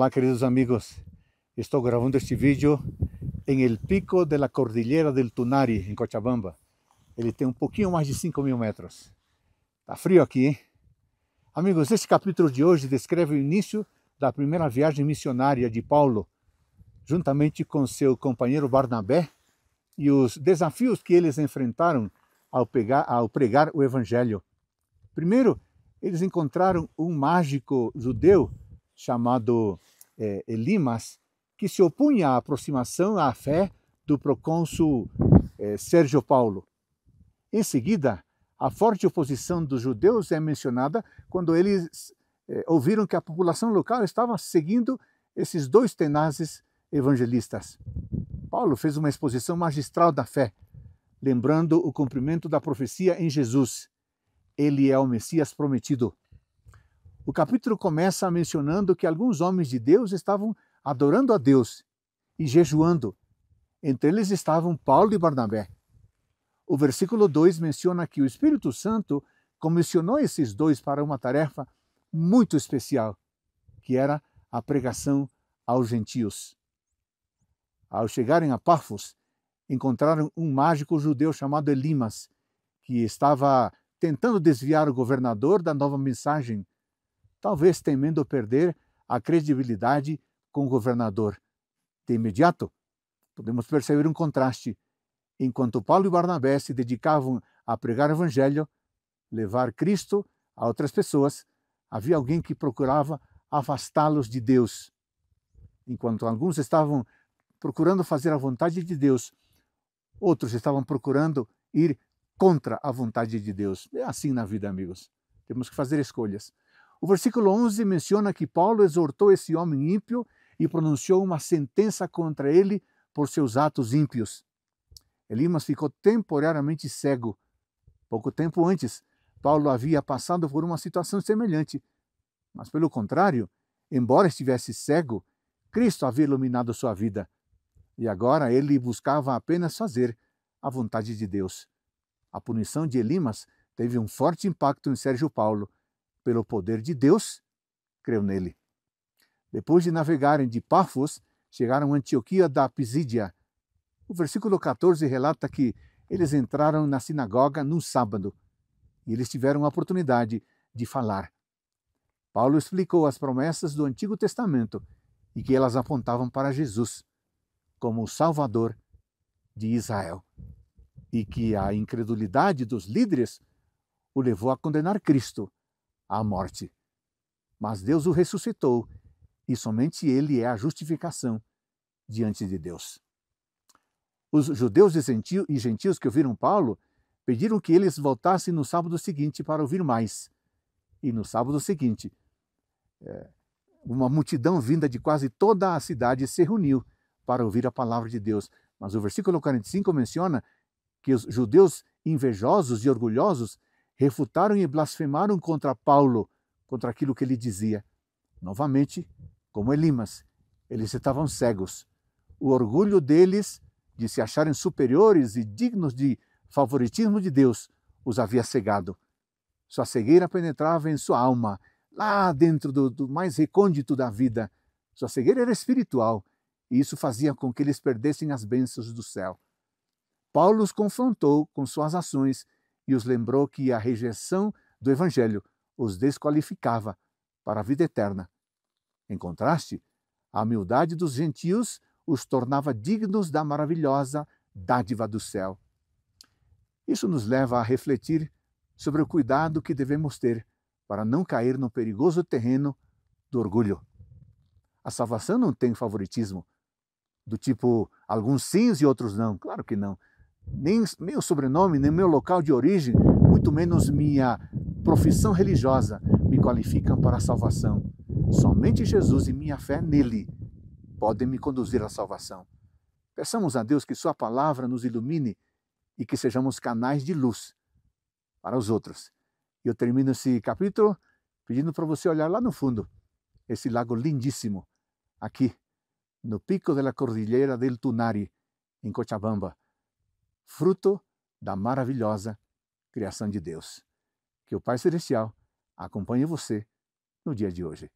Olá, queridos amigos, estou gravando este vídeo em El Pico de la Cordilheira del Tunari, em Cochabamba. Ele tem um pouquinho mais de 5 mil metros. Tá frio aqui, hein? Amigos, este capítulo de hoje descreve o início da primeira viagem missionária de Paulo, juntamente com seu companheiro Barnabé, e os desafios que eles enfrentaram ao, pegar, ao pregar o Evangelho. Primeiro, eles encontraram um mágico judeu chamado é, é, Limas, que se opunha à aproximação à fé do procônsul é, Sérgio Paulo. Em seguida, a forte oposição dos judeus é mencionada quando eles é, ouviram que a população local estava seguindo esses dois tenazes evangelistas. Paulo fez uma exposição magistral da fé, lembrando o cumprimento da profecia em Jesus. Ele é o Messias prometido. O capítulo começa mencionando que alguns homens de Deus estavam adorando a Deus e jejuando. Entre eles estavam Paulo e Barnabé. O versículo 2 menciona que o Espírito Santo comissionou esses dois para uma tarefa muito especial, que era a pregação aos gentios. Ao chegarem a Pafos, encontraram um mágico judeu chamado Elimas, que estava tentando desviar o governador da nova mensagem talvez temendo perder a credibilidade com o governador. De imediato, podemos perceber um contraste. Enquanto Paulo e Barnabé se dedicavam a pregar o evangelho, levar Cristo a outras pessoas, havia alguém que procurava afastá-los de Deus. Enquanto alguns estavam procurando fazer a vontade de Deus, outros estavam procurando ir contra a vontade de Deus. É assim na vida, amigos. Temos que fazer escolhas. O versículo 11 menciona que Paulo exortou esse homem ímpio e pronunciou uma sentença contra ele por seus atos ímpios. Elimas ficou temporariamente cego. Pouco tempo antes, Paulo havia passado por uma situação semelhante. Mas, pelo contrário, embora estivesse cego, Cristo havia iluminado sua vida. E agora ele buscava apenas fazer a vontade de Deus. A punição de Elimas teve um forte impacto em Sérgio Paulo, pelo poder de Deus, creu nele. Depois de navegarem de Pafos, chegaram a Antioquia da Pisídia. O versículo 14 relata que eles entraram na sinagoga num sábado e eles tiveram a oportunidade de falar. Paulo explicou as promessas do Antigo Testamento e que elas apontavam para Jesus como o Salvador de Israel e que a incredulidade dos líderes o levou a condenar Cristo à morte. Mas Deus o ressuscitou e somente ele é a justificação diante de Deus. Os judeus e gentios que ouviram Paulo pediram que eles voltassem no sábado seguinte para ouvir mais. E no sábado seguinte, é, uma multidão vinda de quase toda a cidade se reuniu para ouvir a palavra de Deus. Mas o versículo 45 menciona que os judeus invejosos e orgulhosos refutaram e blasfemaram contra Paulo, contra aquilo que ele dizia. Novamente, como Elimas, eles estavam cegos. O orgulho deles de se acharem superiores e dignos de favoritismo de Deus os havia cegado. Sua cegueira penetrava em sua alma, lá dentro do, do mais recôndito da vida. Sua cegueira era espiritual e isso fazia com que eles perdessem as bênçãos do céu. Paulo os confrontou com suas ações e os lembrou que a rejeição do Evangelho os desqualificava para a vida eterna. Em contraste, a humildade dos gentios os tornava dignos da maravilhosa dádiva do céu. Isso nos leva a refletir sobre o cuidado que devemos ter para não cair no perigoso terreno do orgulho. A salvação não tem favoritismo, do tipo alguns sims e outros não. Claro que não nem meu sobrenome, nem meu local de origem, muito menos minha profissão religiosa, me qualificam para a salvação. Somente Jesus e minha fé nele podem me conduzir à salvação. Peçamos a Deus que Sua palavra nos ilumine e que sejamos canais de luz para os outros. E eu termino esse capítulo pedindo para você olhar lá no fundo, esse lago lindíssimo, aqui, no Pico da Cordilheira del Tunari, em Cochabamba fruto da maravilhosa criação de Deus. Que o Pai Celestial acompanhe você no dia de hoje.